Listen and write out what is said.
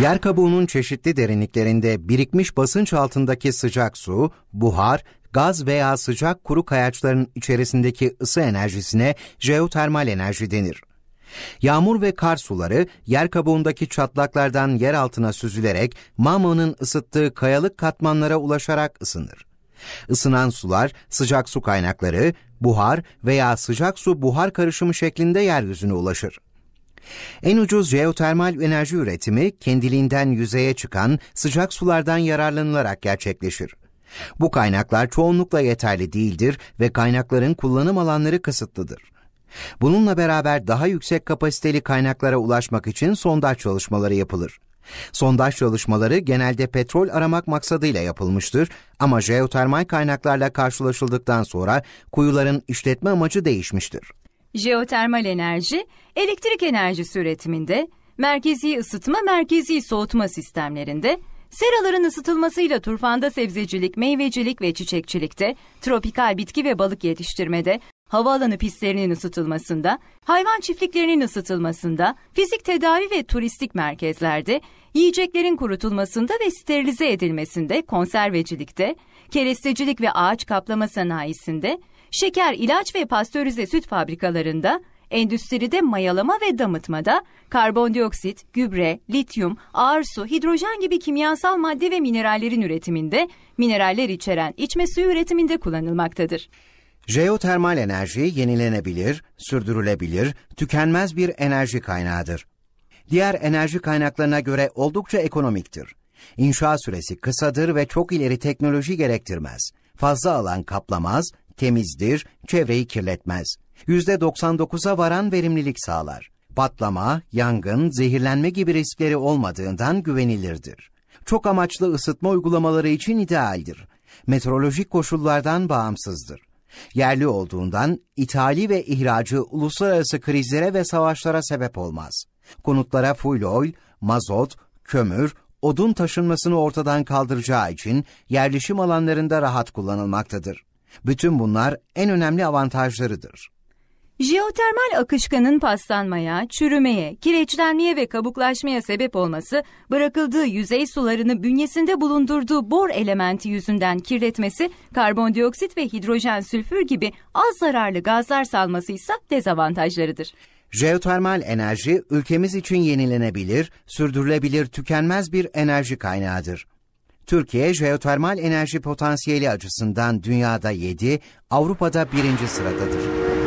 Yer kabuğunun çeşitli derinliklerinde birikmiş basınç altındaki sıcak su, buhar, gaz veya sıcak kuru kayaçların içerisindeki ısı enerjisine jeotermal enerji denir. Yağmur ve kar suları yer kabuğundaki çatlaklardan yer altına süzülerek mama'nın ısıttığı kayalık katmanlara ulaşarak ısınır. Isınan sular sıcak su kaynakları, buhar veya sıcak su buhar karışımı şeklinde yeryüzüne ulaşır. En ucuz jeotermal enerji üretimi kendiliğinden yüzeye çıkan sıcak sulardan yararlanılarak gerçekleşir. Bu kaynaklar çoğunlukla yeterli değildir ve kaynakların kullanım alanları kısıtlıdır. Bununla beraber daha yüksek kapasiteli kaynaklara ulaşmak için sondaj çalışmaları yapılır. Sondaj çalışmaları genelde petrol aramak maksadıyla yapılmıştır ama jeotermal kaynaklarla karşılaşıldıktan sonra kuyuların işletme amacı değişmiştir jeotermal enerji, elektrik enerjisi üretiminde, merkezi ısıtma, merkezi soğutma sistemlerinde, seraların ısıtılmasıyla turfanda sebzecilik, meyvecilik ve çiçekçilikte, tropikal bitki ve balık yetiştirmede, havaalanı pistlerinin ısıtılmasında, hayvan çiftliklerinin ısıtılmasında, fizik tedavi ve turistik merkezlerde, yiyeceklerin kurutulmasında ve sterilize edilmesinde, konservecilikte, kerestecilik ve ağaç kaplama sanayisinde, şeker, ilaç ve pastörize süt fabrikalarında, endüstride mayalama ve damıtmada, karbondioksit, gübre, lityum, ağır su, hidrojen gibi kimyasal madde ve minerallerin üretiminde, mineraller içeren içme suyu üretiminde kullanılmaktadır. Jeotermal enerji yenilenebilir, sürdürülebilir, tükenmez bir enerji kaynağıdır. Diğer enerji kaynaklarına göre oldukça ekonomiktir. İnşa süresi kısadır ve çok ileri teknoloji gerektirmez. Fazla alan kaplamaz, temizdir, çevreyi kirletmez. %99'a varan verimlilik sağlar. Patlama, yangın, zehirlenme gibi riskleri olmadığından güvenilirdir. Çok amaçlı ısıtma uygulamaları için idealdir. Meteorolojik koşullardan bağımsızdır. Yerli olduğundan ithali ve ihracı uluslararası krizlere ve savaşlara sebep olmaz. Konutlara full oil, mazot, kömür, odun taşınmasını ortadan kaldıracağı için yerleşim alanlarında rahat kullanılmaktadır. Bütün bunlar en önemli avantajlarıdır. Jeotermal akışkanın paslanmaya, çürümeye, kireçlenmeye ve kabuklaşmaya sebep olması, bırakıldığı yüzey sularını bünyesinde bulundurduğu bor elementi yüzünden kirletmesi, karbondioksit ve hidrojen sülfür gibi az zararlı gazlar salması ise dezavantajlarıdır. Jeotermal enerji ülkemiz için yenilenebilir, sürdürülebilir, tükenmez bir enerji kaynağıdır. Türkiye jeotermal enerji potansiyeli açısından dünyada 7, Avrupa'da 1. sıradadır.